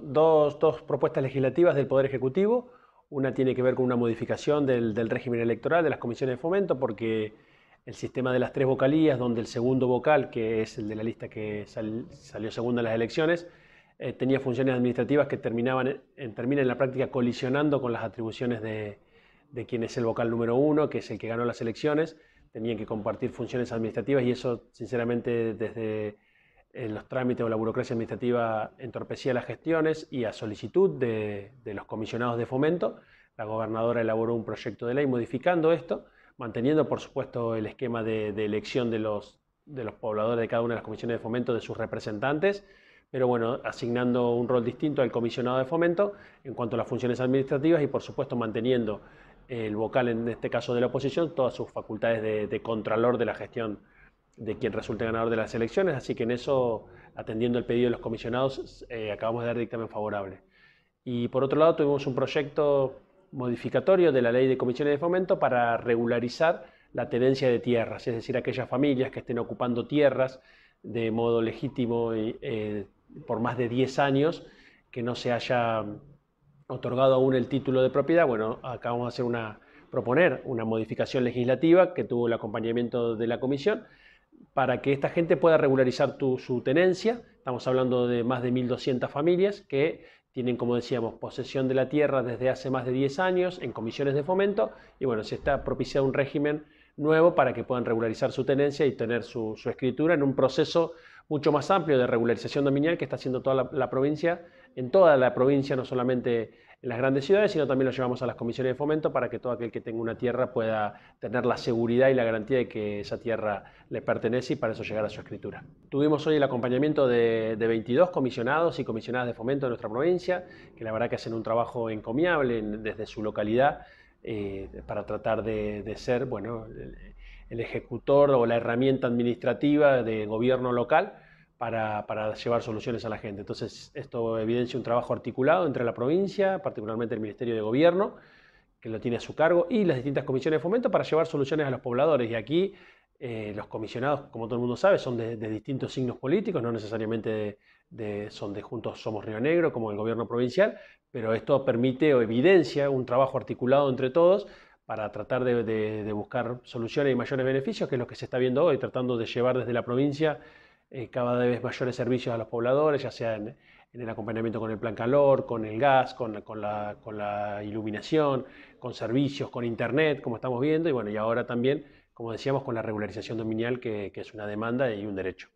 Dos, propuestas legislativas del Poder Ejecutivo. Una tiene que ver con una modificación del, régimen electoral de las comisiones de fomento, porque el sistema de las tres vocalías, donde el segundo vocal, que es el de la lista que salió segundo en las elecciones, eh, tenía funciones administrativas que terminaban en, en la práctica colisionando con las atribuciones de, de quien es el vocal número uno, que es el que ganó las elecciones. Tenían que compartir funciones administrativas y eso, sinceramente, desde los trámites o la burocracia administrativa entorpecía las gestiones y a solicitud de, los comisionados de fomento, la gobernadora elaboró un proyecto de ley modificando esto, manteniendo por supuesto el esquema de, elección de los, de los pobladores de cada una de las comisiones de fomento de sus representantes, pero bueno, asignando un rol distinto al comisionado de fomento en cuanto a las funciones administrativas y por supuesto manteniendo el vocal, en este caso de la oposición, todas sus facultades de, de contralor de la gestión de quien resulte ganador de las elecciones, así que en eso, atendiendo el pedido de los comisionados, eh, acabamos de dar dictamen favorable. Y por otro lado, tuvimos un proyecto modificatorio de la ley de comisiones de fomento para regularizar la tenencia de tierras, es decir, aquellas familias que estén ocupando tierras de modo legítimo eh, por más de 10 años, que no se haya otorgado aún el título de propiedad. Bueno, acabamos de hacer una, proponer una modificación legislativa que tuvo el acompañamiento de la comisión para que esta gente pueda regularizar su tenencia. Estamos hablando de más de 1.200 familias que tienen, como decíamos, posesión de la tierra desde hace más de 10 años en comisiones de fomento y bueno, se está propiciando un régimen nuevo para que puedan regularizar su tenencia y tener su, escritura en un proceso mucho más amplio de regularización dominial que está haciendo toda la, la provincia, en toda la provincia, no solamente en las grandes ciudades, sino también lo llevamos a las comisiones de fomento para que todo aquel que tenga una tierra pueda tener la seguridad y la garantía de que esa tierra le pertenece y para eso llegar a su escritura. Tuvimos hoy el acompañamiento de, 22 comisionados y comisionadas de fomento de nuestra provincia, que la verdad que hacen un trabajo encomiable desde su localidad eh, para tratar de, ser bueno, el ejecutor o la herramienta administrativa de gobierno local para, llevar soluciones a la gente. Entonces, esto evidencia un trabajo articulado entre la provincia, particularmente el Ministerio de Gobierno, que lo tiene a su cargo, y las distintas comisiones de fomento para llevar soluciones a los pobladores. Y aquí eh, los comisionados, como todo el mundo sabe, son de, distintos signos políticos, no necesariamente son de Juntos Somos Río Negro, como el gobierno provincial, pero esto permite o evidencia un trabajo articulado entre todos para tratar de, buscar soluciones y mayores beneficios, que es lo que se está viendo hoy, tratando de llevar desde la provincia eh, cada vez mayores servicios a los pobladores, ya sea en, el acompañamiento con el plan calor, con el gas, con, con, la, iluminación, con servicios, con internet, como estamos viendo, y bueno, y ahora también, como decíamos, con la regularización dominial, que es una demanda y un derecho.